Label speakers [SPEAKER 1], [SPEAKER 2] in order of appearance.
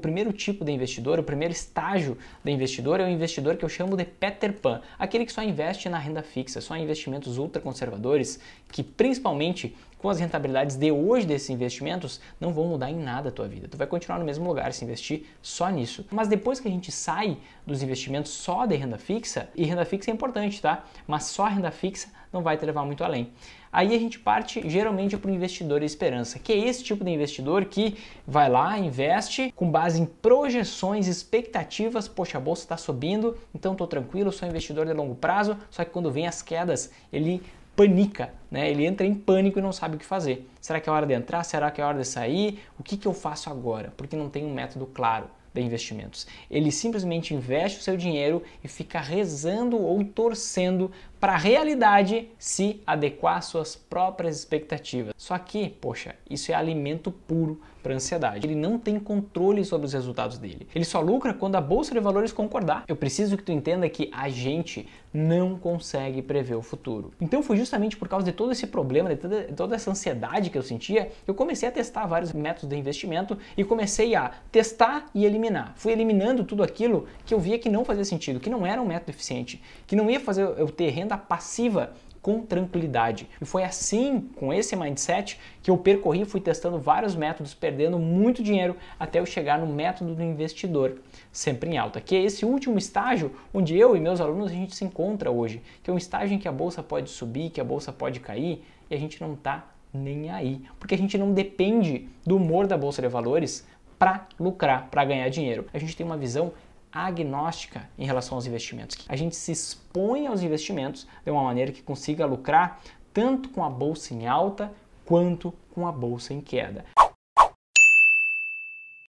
[SPEAKER 1] O primeiro tipo de investidor, o primeiro estágio de investidor é o investidor que eu chamo de Peter Pan, aquele que só investe na renda fixa, só em investimentos ultraconservadores, que principalmente com as rentabilidades de hoje desses investimentos não vão mudar em nada a tua vida. Tu vai continuar no mesmo lugar se investir só nisso. Mas depois que a gente sai dos investimentos só de renda fixa, e renda fixa é importante, tá? Mas só renda fixa não vai te levar muito além. Aí a gente parte geralmente para o investidor esperança, que é esse tipo de investidor que vai lá, investe com base em projeções, expectativas. Poxa, a bolsa está subindo, então estou tranquilo, sou investidor de longo prazo. Só que quando vem as quedas, ele panica, né? Ele entra em pânico e não sabe o que fazer. Será que é hora de entrar? Será que é hora de sair? O que, que eu faço agora? Porque não tem um método claro de investimentos. Ele simplesmente investe o seu dinheiro e fica rezando ou torcendo para a realidade se adequar às suas próprias expectativas. Só que, poxa, isso é alimento puro para ansiedade. Ele não tem controle sobre os resultados dele. Ele só lucra quando a bolsa de valores concordar. Eu preciso que tu entenda que a gente não consegue prever o futuro. Então foi justamente por causa de todo esse problema, de toda, toda essa ansiedade que eu sentia, eu comecei a testar vários métodos de investimento e comecei a testar e eliminar. Fui eliminando tudo aquilo que eu via que não fazia sentido, que não era um método eficiente, que não ia fazer eu ter renda renda passiva com tranquilidade. E foi assim, com esse mindset, que eu percorri, fui testando vários métodos, perdendo muito dinheiro até eu chegar no método do investidor, sempre em alta, que é esse último estágio onde eu e meus alunos a gente se encontra hoje, que é um estágio em que a bolsa pode subir, que a bolsa pode cair e a gente não está nem aí, porque a gente não depende do humor da bolsa de valores para lucrar, para ganhar dinheiro. A gente tem uma visão agnóstica em relação aos investimentos. A gente se expõe aos investimentos de uma maneira que consiga lucrar tanto com a bolsa em alta quanto com a bolsa em queda.